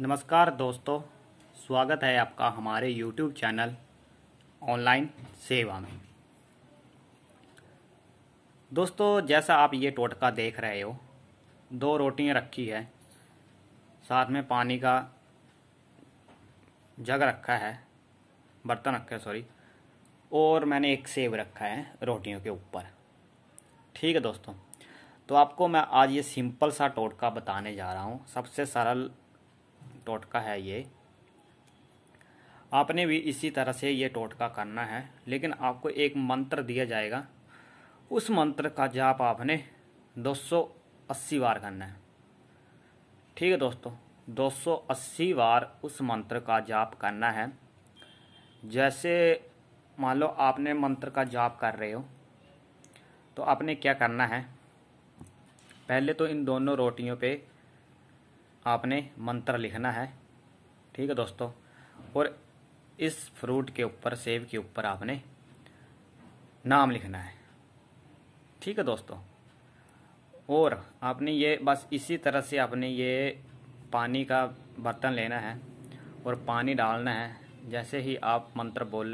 नमस्कार दोस्तों स्वागत है आपका हमारे YouTube चैनल ऑनलाइन सेवा में दोस्तों जैसा आप ये टोटका देख रहे हो दो रोटियां रखी है साथ में पानी का जग रखा है बर्तन रखा है सॉरी और मैंने एक सेब रखा है रोटियों के ऊपर ठीक है दोस्तों तो आपको मैं आज ये सिंपल सा टोटका बताने जा रहा हूँ सबसे सरल टोटका है ये आपने भी इसी तरह से ये टोटका करना है लेकिन आपको एक मंत्र दिया जाएगा उस मंत्र का जाप आपने 280 बार करना है ठीक है दोस्तों 280 बार उस मंत्र का जाप करना है जैसे मान लो आपने मंत्र का जाप कर रहे हो तो आपने क्या करना है पहले तो इन दोनों रोटियों पे आपने मंत्र लिखना है ठीक है दोस्तों और इस फ्रूट के ऊपर सेब के ऊपर आपने नाम लिखना है ठीक है दोस्तों और आपने ये बस इसी तरह से आपने ये पानी का बर्तन लेना है और पानी डालना है जैसे ही आप मंत्र बोल